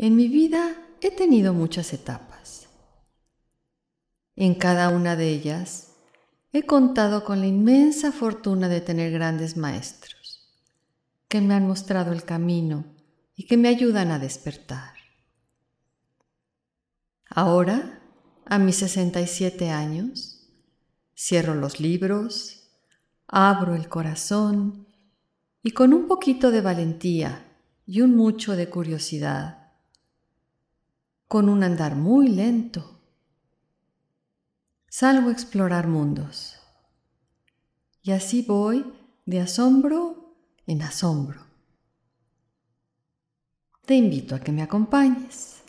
En mi vida he tenido muchas etapas. En cada una de ellas he contado con la inmensa fortuna de tener grandes maestros que me han mostrado el camino y que me ayudan a despertar. Ahora, a mis 67 años, cierro los libros, abro el corazón y con un poquito de valentía y un mucho de curiosidad con un andar muy lento. Salgo a explorar mundos. Y así voy de asombro en asombro. Te invito a que me acompañes.